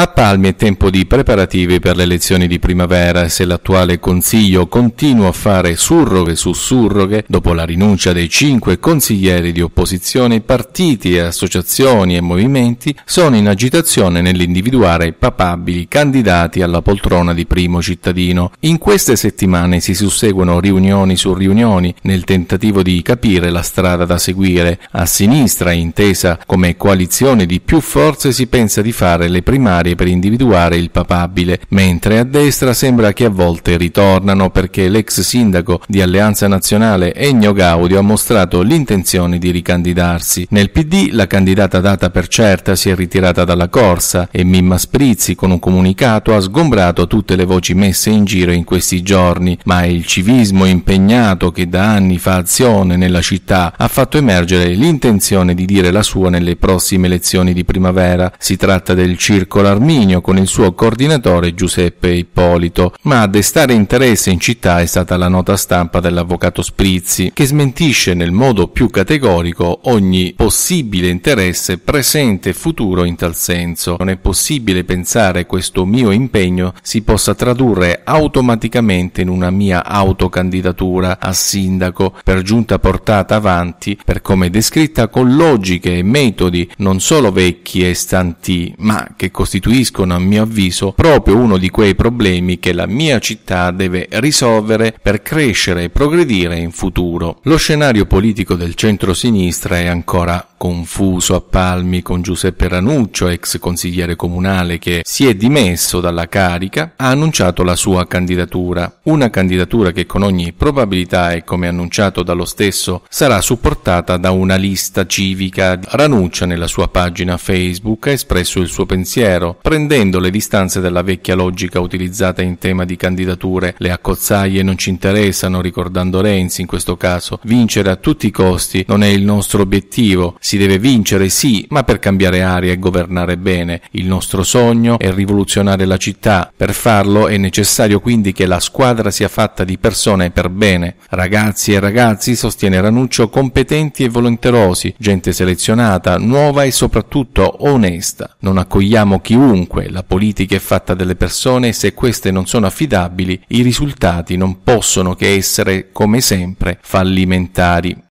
A Palmi è tempo di preparativi per le elezioni di primavera e se l'attuale Consiglio continua a fare surroghe su surroghe, dopo la rinuncia dei cinque consiglieri di opposizione, partiti, associazioni e movimenti sono in agitazione nell'individuare papabili candidati alla poltrona di primo cittadino. In queste settimane si susseguono riunioni su riunioni nel tentativo di capire la strada da seguire. A sinistra, intesa come coalizione di più forze, si pensa di fare le primarie necessarie per individuare il papabile, mentre a destra sembra che a volte ritornano perché l'ex sindaco di Alleanza Nazionale Ennio Gaudio ha mostrato l'intenzione di ricandidarsi. Nel PD la candidata data per certa si è ritirata dalla corsa e Mimma Sprizzi con un comunicato ha sgombrato tutte le voci messe in giro in questi giorni, ma è il civismo impegnato che da anni fa azione nella città ha fatto emergere l'intenzione di dire la sua nelle prossime elezioni di primavera. Si tratta del circolo Arminio con il suo coordinatore Giuseppe Ippolito, ma a destare interesse in città è stata la nota stampa dell'avvocato Sprizzi, che smentisce nel modo più categorico ogni possibile interesse presente e futuro in tal senso. Non è possibile pensare questo mio impegno si possa tradurre automaticamente in una mia autocandidatura a sindaco, per giunta portata avanti, per come descritta con logiche e metodi non solo vecchi e stanti, ma che costituiscono costituiscono a mio avviso proprio uno di quei problemi che la mia città deve risolvere per crescere e progredire in futuro. Lo scenario politico del centro-sinistra è ancora confuso a palmi con Giuseppe Ranuccio, ex consigliere comunale che si è dimesso dalla carica, ha annunciato la sua candidatura, una candidatura che con ogni probabilità e come annunciato dallo stesso sarà supportata da una lista civica. Ranuccia nella sua pagina Facebook ha espresso il suo pensiero Fornero, prendendo le distanze dalla vecchia logica utilizzata in tema di candidature, le accozzaie non ci interessano, ricordando Renzi in questo caso, vincere a tutti i costi non è il nostro obiettivo, si deve vincere sì, ma per cambiare aria e governare bene. Il nostro sogno è rivoluzionare la città, per farlo è necessario quindi che la squadra sia fatta di persone per bene, ragazzi e ragazzi, sostiene Ranuccio, competenti e volonterosi, gente selezionata, nuova e soprattutto onesta. Non accogliamo chiunque chiunque, la politica è fatta delle persone e se queste non sono affidabili i risultati non possono che essere, come sempre, fallimentari.